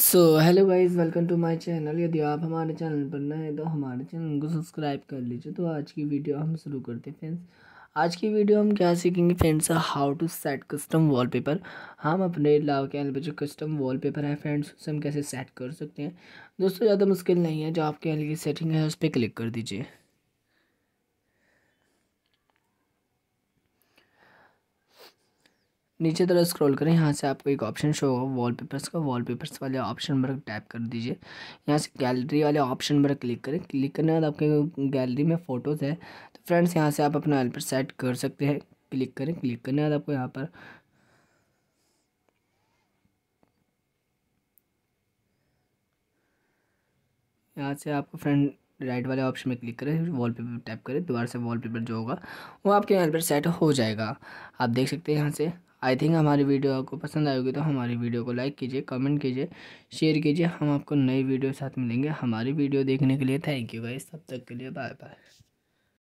so hello guys welcome to my channel यदि आप हमारे चैनल पर नए हैं तो हमारे चैनल को सब्सक्राइब कर लीजिए तो आज की वीडियो हम शुरू करते हैं फ्रेंड्स आज की वीडियो हम क्या सीखेंगे friends how to set custom wallpaper हम अपने लाव के पर जो कस्टम वॉलपेपर है फ्रेंड्स उसे हम कैसे सेट कर सकते हैं दोस्तों ज़्यादा मुश्किल नहीं है जो आपके एल की सेटिंग है उस पर क्लिक कर दीजिए नीचे तरह स्क्रॉल करें यहाँ से आपको एक ऑप्शन शो होगा वॉल पेपर्स का वॉल पेपर्स वाले ऑप्शन पर टैप कर दीजिए यहाँ से गैलरी वाले ऑप्शन पर क्लिक करें क्लिक करने के बाद आपके गैलरी में फ़ोटोज़ है तो फ्रेंड्स यहाँ से आप अपना एल्पर सेट कर सकते हैं क्लिक करें क्लिक करने के बाद आपको यहाँ पर यहाँ से आपको फ्रेंड राइट वाले ऑप्शन में क्लिक करें वॉल पेपर टैप करें दोबारा से वॉल पेपर जो होगा वो आपके यहाँ पर सेट हो जाएगा आप देख सकते हैं यहाँ से आई थिंक हमारी वीडियो आपको पसंद आएगी तो हमारी वीडियो को लाइक कीजिए कमेंट कीजिए शेयर कीजिए हम आपको नई वीडियो के साथ मिलेंगे हमारी वीडियो देखने के लिए थैंक यू गाइस तब तक के लिए बाय बाय